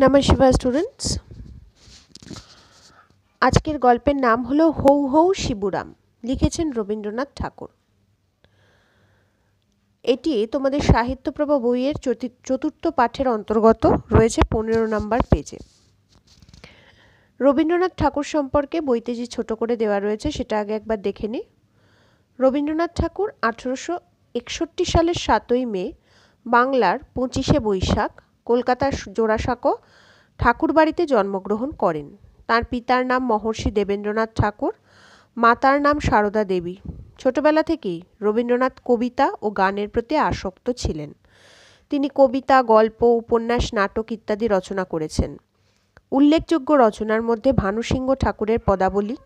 নমস্কার শিবা স্টুডেন্টস আজকের গল্পের নাম হলো হৌ হৌ শিবুরাম লিখেছেন রবীন্দ্রনাথ ঠাকুর এটি তোমাদের সাহিত্যপ্রভা বইয়ের চতুর্থ পাঠের অন্তর্গত রয়েছে পনেরো নম্বর পেজে রবীন্দ্রনাথ ঠাকুর সম্পর্কে বইতে যে ছোট করে দেওয়া রয়েছে সেটা আগে একবার দেখে নি রবীন্দ্রনাথ ঠাকুর আঠেরোশো একষট্টি সালের সাতই মে বাংলার পঁচিশে বৈশাখ কলকাতার জোড়াসাঁকো ঠাকুরবাড়িতে জন্মগ্রহণ করেন তার পিতার নাম মহর্ষি দেবেন্দ্রনাথ ঠাকুর মাতার নাম সারদা দেবী ছোটবেলা থেকেই রবীন্দ্রনাথ কবিতা ও গানের প্রতি আসক্ত ছিলেন তিনি কবিতা গল্প উপন্যাস নাটক ইত্যাদি রচনা করেছেন উল্লেখযোগ্য রচনার মধ্যে ভানুসিংহ ঠাকুরের পদাবলী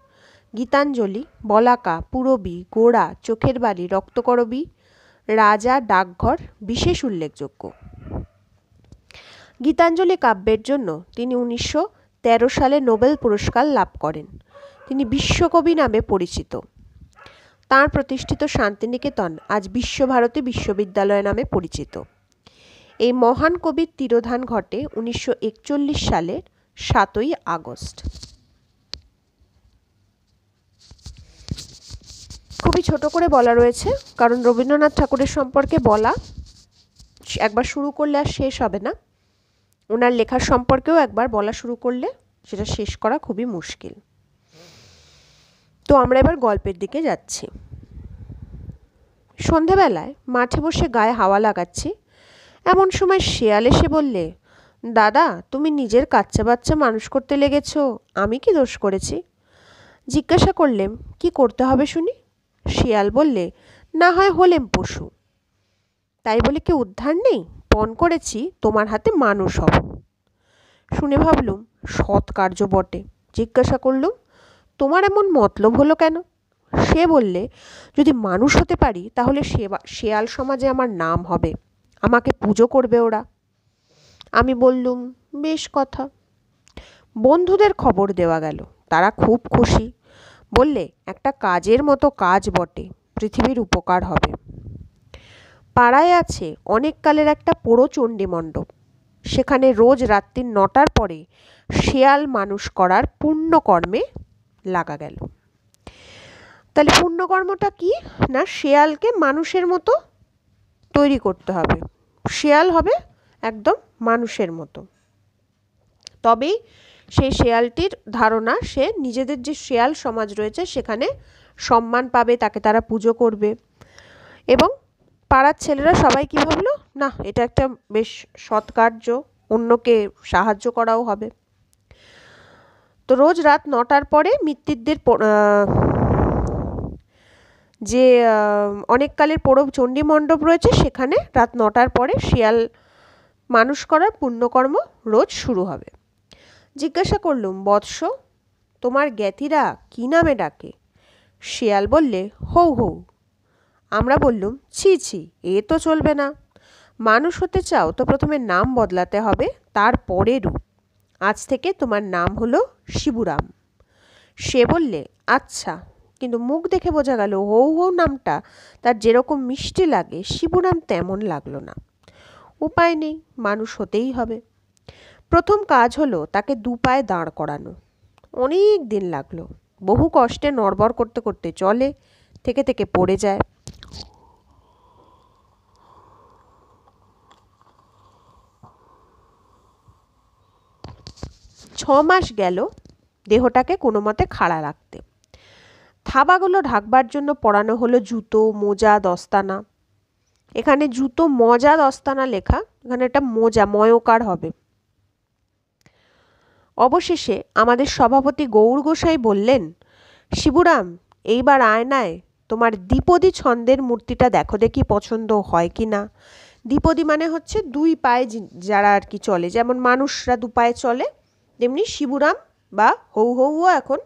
গীতাঞ্জলি বলাকা পুরবী গোড়া চোখের বালি রক্তকরবী রাজা ডাকঘর বিশেষ উল্লেখযোগ্য গীতাঞ্জলি কাব্যের জন্য তিনি উনিশশো তেরো সালে নোবেল পুরস্কার লাভ করেন তিনি বিশ্বকবি নামে পরিচিত তাঁর প্রতিষ্ঠিত শান্তিনিকেতন আজ বিশ্বভারতী বিশ্ববিদ্যালয় নামে পরিচিত এই মহান কবির তিরোধান ঘটে উনিশশো একচল্লিশ সালের সাতই আগস্ট খুবই ছোট করে বলা রয়েছে কারণ রবীন্দ্রনাথ ঠাকুরের সম্পর্কে বলা একবার শুরু করলে আর শেষ হবে না ওনার লেখার সম্পর্কেও একবার বলা শুরু করলে সেটা শেষ করা খুবই মুশকিল তো আমরা এবার গল্পের দিকে যাচ্ছি সন্ধেবেলায় মাঠে বসে গায়ে হাওয়া লাগাচ্ছি এমন সময় শেয়াল এসে বললে দাদা তুমি নিজের কাচ্চা বাচ্চা মানুষ করতে লেগেছ আমি কি দোষ করেছি জিজ্ঞাসা করলেম কি করতে হবে শুনি শিয়াল বললে না হয় হলেম পশু তাই বলে কি উদ্ধার নেই পণ করেছি তোমার হাতে মানুষ হব শুনে ভাবলুম সৎ কার্য বটে জিজ্ঞাসা করলুম তোমার এমন মতলব হলো কেন সে বললে যদি মানুষ হতে পারি তাহলে সেবা শেয়াল সমাজে আমার নাম হবে আমাকে পুজো করবে ওরা আমি বললুম বেশ কথা বন্ধুদের খবর দেওয়া গেল তারা খুব খুশি বললে একটা কাজের মতো কাজ বটে পৃথিবীর উপকার হবে পাড়ায় আছে অনেককালের একটা পোড়ো চণ্ডী মণ্ডপ সেখানে রোজ রাত্রি নটার পরে শেয়াল মানুষ করার পুণ্যকর্মে লাগা গেল তাহলে পুণ্যকর্মটা কি না শেয়ালকে মানুষের মতো তৈরি করতে হবে শেয়াল হবে একদম মানুষের মতো তবেই সেই শেয়ালটির ধারণা সে নিজেদের যে শেয়াল সমাজ রয়েছে সেখানে সম্মান পাবে তাকে তারা পুজো করবে এবং পাড়ার ছেলেরা সবাই কী ভাবলো না এটা একটা বেশ সৎ কার্য অন্যকে সাহায্য করাও হবে তো রোজ রাত নটার পরে মৃত্যুদের যে অনেককালের পরব চণ্ডী মণ্ডপ রয়েছে সেখানে রাত নটার পরে শিয়াল মানুষ করার পুণ্যকর্ম রোজ শুরু হবে জিজ্ঞাসা করলুম বৎস তোমার জ্ঞাতিরা কী নামে ডাকে শিয়াল বললে হৌ হৌ আমরা বললুম ছি ছি এ তো চলবে না মানুষ হতে চাও তো প্রথমে নাম বদলাতে হবে তারপরে রূপ আজ থেকে তোমার নাম হলো শিবুরাম সে বললে আচ্ছা কিন্তু মুখ দেখে বোঝা গেল হৌ হৌ নামটা তার যেরকম মিষ্টি লাগে শিবুরাম তেমন লাগলো না উপায় নেই মানুষ হতেই হবে প্রথম কাজ হলো তাকে দুপায়ে দাঁড় করানো অনেক দিন লাগলো বহু কষ্টে নড়বড় করতে করতে চলে থেকে থেকে পড়ে যায় মাস গেল দেহটাকে কোনো মতে খাড়া রাখতে থাবাগুলো ঢাকবার জন্য পরানো হলো জুতো মোজা দস্তানা এখানে জুতো মজা দস্তানা লেখা এখানে একটা মোজা ময়কার হবে অবশেষে আমাদের সভাপতি গৌর গোসাই বললেন শিবুরাম এইবার আয়নায় তোমার দ্বিপদী ছন্দের মূর্তিটা দেখো দেখি পছন্দ হয় কি না দ্বিপদী মানে হচ্ছে দুই পায়ে যারা আর কি চলে যেমন মানুষরা দু পায়ে চলে তেমনি শিবুরাম বা হৌ হৌও এখন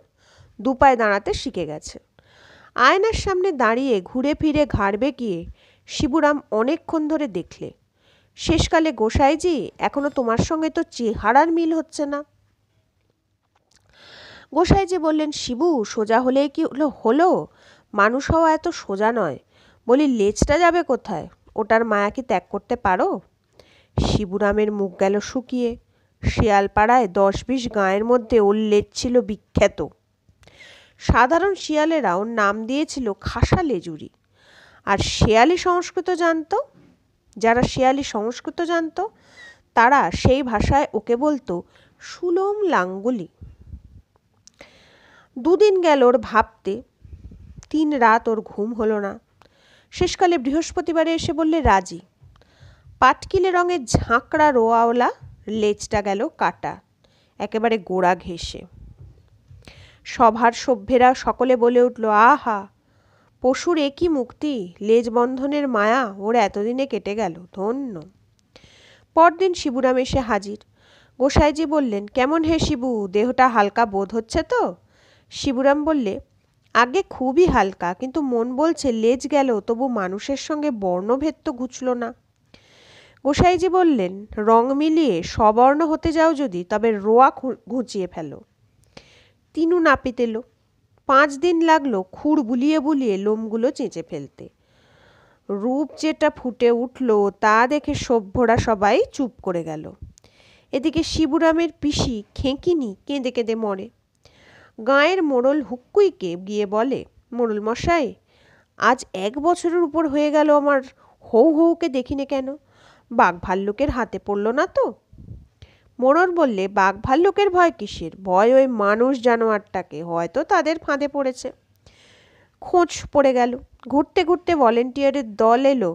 দুপায়ে দাঁড়াতে শিখে গেছে আয়নার সামনে দাঁড়িয়ে ঘুরে ফিরে ঘাড় বেঁকিয়ে শিবুরাম অনেকক্ষণ ধরে দেখলে শেষকালে গোসাইজি এখনও তোমার সঙ্গে তো চেহারার মিল হচ্ছে না গোসাইজি বললেন শিবু সোজা হলেই কি হলো হলো মানুষ হওয়া এত সোজা নয় বলি লেজটা যাবে কোথায় ওটার মায়া কি ত্যাগ করতে পারো শিবুরামের মুখ গেল শুকিয়ে শিয়ালপাড়ায় দশ বিশ গাঁয়ের মধ্যে ওর লেজ ছিল বিখ্যাত সাধারণ শিয়ালেরাও নাম দিয়েছিল খাসা লেজুরি আর শেয়ালি সংস্কৃত জানত যারা শেয়ালি সংস্কৃত জানত তারা সেই ভাষায় ওকে বলতো সুলম লাঙ্গুলি দুদিন গেল ওর ভাবতে তিন রাত ওর ঘুম হলো না শেষকালে বৃহস্পতিবারে এসে বললে রাজি পাটকিলে রঙের ঝাঁকড়া রোয়াওলা লেজটা গেল কাটা একেবারে গোড়া ঘেঁষে সভার সভ্যেরা সকলে বলে উঠল আহা পশুর একই মুক্তি লেজ বন্ধনের মায়া ওর এতদিনে কেটে গেল ধন্য পরদিন শিবুরাম এসে হাজির গোসাইজি বললেন কেমন হে শিবু দেহটা হালকা বোধ হচ্ছে তো শিবুরাম বললে আগে খুবই হালকা কিন্তু মন বলছে লেজ গেল তবু মানুষের সঙ্গে বর্ণভেদ তো ঘুচল না গোসাইজি বললেন রং মিলিয়ে সবর্ণ হতে যাও যদি তবে রোয়া ঘুঁচিয়ে ফেলো তিনু নাপিত এলো পাঁচ দিন লাগলো খুঁড় বুলিয়ে বুলিয়ে লোমগুলো চেঁচে ফেলতে রূপ যেটা ফুটে উঠল তা দেখে সভ্যরা সবাই চুপ করে গেল এদিকে শিবুরামের পিসি খেঁকিনি কেঁদে কেঁদে মরে গাঁয়ের মোড়ল হুক্কুইকে গিয়ে বলে মোড়ল মশাই আজ এক বছরের উপর হয়ে গেল আমার হৌ হৌকে দেখিনে কেন বাঘ ভাল্লুকের হাতে পড়ল না তো মোড়ল বললে বাঘ ভাল্লুকের ভয় কিসের ভয় ওই মানুষ জানোয়ারটাকে হয়তো তাদের ফাঁদে পড়েছে খোঁজ পড়ে গেল ঘুরতে ঘুরতে ভলেন্টিয়ারের দল এলো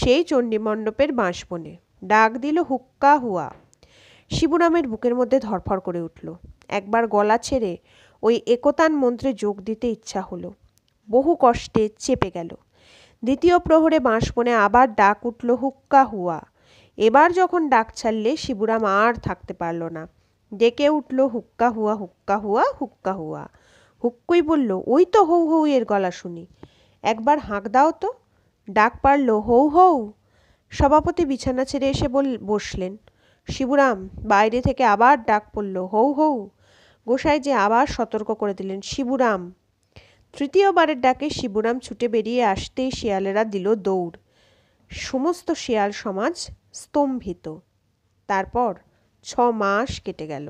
সেই চণ্ডীমণ্ডপের বাঁশবনে ডাক দিল হুক্কা হুয়া শিবুরামের বুকের মধ্যে ধরফর করে উঠল একবার গলা ছেড়ে ওই একতান মন্ত্রে যোগ দিতে ইচ্ছা হলো বহু কষ্টে চেপে গেল দ্বিতীয় প্রহরে বাঁশবনে আবার ডাক উঠল হুক্কা হুয়া এবার যখন ডাক ছাড়লে শিবুরাম আর থাকতে পারল না ডেকে উঠল হুক্কা হুয়া হুক্কা হুয়া হুক্কা হুয়া হুক্কুই বলল ওই তো হৌ হৌ এর গলা শুনি একবার হাঁক দাও তো ডাক পারল হৌ হৌ সভাপতি বিছানা ছেড়ে এসে বল বসলেন শিবুরাম বাইরে থেকে আবার ডাক পড়ল হৌ হৌ গোসাই যে আবার সতর্ক করে দিলেন শিবুরাম তৃতীয়বারের ডাকে শিবুরাম ছুটে বেরিয়ে আসতেই শিয়ালেরা দিল দৌড় সমস্ত শিয়াল সমাজ স্তম্ভিত তারপর ছ মাস কেটে গেল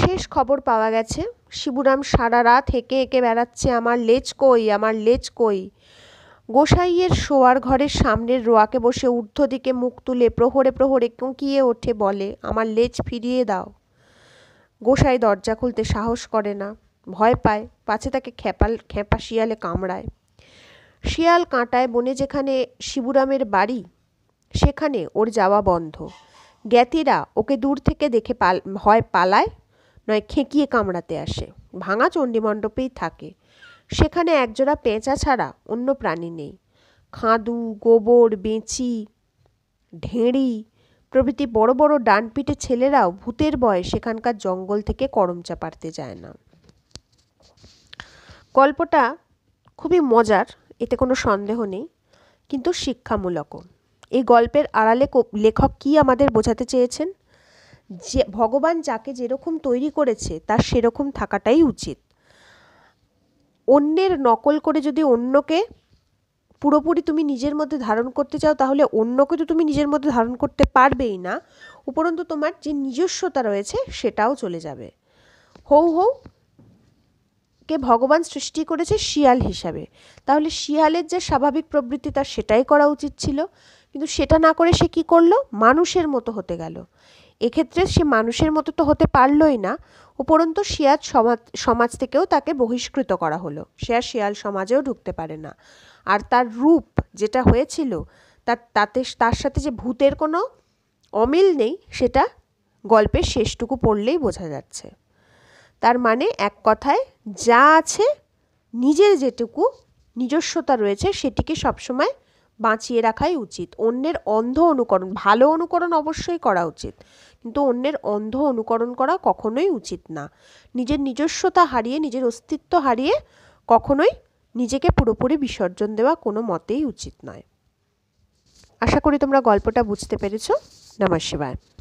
শেষ খবর পাওয়া গেছে শিবুরাম সারা রাত হেঁকে এঁকে বেড়াচ্ছে আমার লেজ কই আমার লেজ কই গোসাইয়ের শোয়ার ঘরের সামনের রোয়াকে বসে ঊর্ধ্ব দিকে মুখ তুলে প্রহরে প্রহরে কুঁকিয়ে ওঠে বলে আমার লেজ ফিরিয়ে দাও গোসাই দরজা খুলতে সাহস করে না ভয় পায় পাছে তাকে খেপাল খেপা শিয়ালে কামড়ায় শিয়াল কাঁটায় বনে যেখানে শিবুরামের বাড়ি সেখানে ওর যাওয়া বন্ধ জ্ঞাতিরা ওকে দূর থেকে দেখে পাল হয় পালায় নয় খেঁকিয়ে কামড়াতে আসে ভাঙা চণ্ডীমণ্ডপেই থাকে সেখানে একজোড়া পেঁচা ছাড়া অন্য প্রাণী নেই খাঁদু গোবর বেঁচি ঢেঁড়ি প্রভৃতি বড় বড় ডানপিটে ছেলেরাও ভূতের বয় সেখানকার জঙ্গল থেকে করমচা পারতে যায় না গল্পটা খুবই মজার এতে কোনো সন্দেহ নেই কিন্তু শিক্ষামূলকও এই গল্পের আড়ালে লেখক কি আমাদের বোঝাতে চেয়েছেন যে ভগবান যাকে যেরকম তৈরি করেছে তার সেরকম থাকাটাই উচিত অন্যের নকল করে যদি অন্যকে পুরোপুরি তুমি নিজের মধ্যে ধারণ করতে চাও তাহলে অন্যকে তো তুমি নিজের মধ্যে ধারণ করতে পারবেই না উপরন্তু তোমার যে নিজস্বতা রয়েছে সেটাও চলে যাবে হৌ হৌ কে ভগবান সৃষ্টি করেছে শিয়াল হিসাবে তাহলে শিয়ালের যে স্বাভাবিক প্রবৃত্তি তার সেটাই করা উচিত ছিল কিন্তু সেটা না করে সে কি করলো মানুষের মতো হতে গেল এক্ষেত্রে সে মানুষের মতো তো হতে পারলই না উপরন্তু শিয়াল সমাজ সমাজ থেকেও তাকে বহিষ্কৃত করা হলো সে আর শিয়াল সমাজেও ঢুকতে পারে না আর তার রূপ যেটা হয়েছিল তার তাতে তার সাথে যে ভূতের কোনো অমিল নেই সেটা গল্পের শেষটুকু পড়লেই বোঝা যাচ্ছে তার মানে এক কথায় যা আছে নিজের যেটুকু নিজস্বতা রয়েছে সেটিকে সবসময় বাঁচিয়ে রাখাই উচিত অন্যের অন্ধ অনুকরণ ভালো অনুকরণ অবশ্যই করা উচিত কিন্তু অন্যের অন্ধ অনুকরণ করা কখনোই উচিত না নিজের নিজস্বতা হারিয়ে নিজের অস্তিত্ব হারিয়ে কখনোই নিজেকে পুরোপুরি বিসর্জন দেওয়া কোনো মতেই উচিত নয় আশা করি তোমরা গল্পটা বুঝতে পেরেছ নমস্কার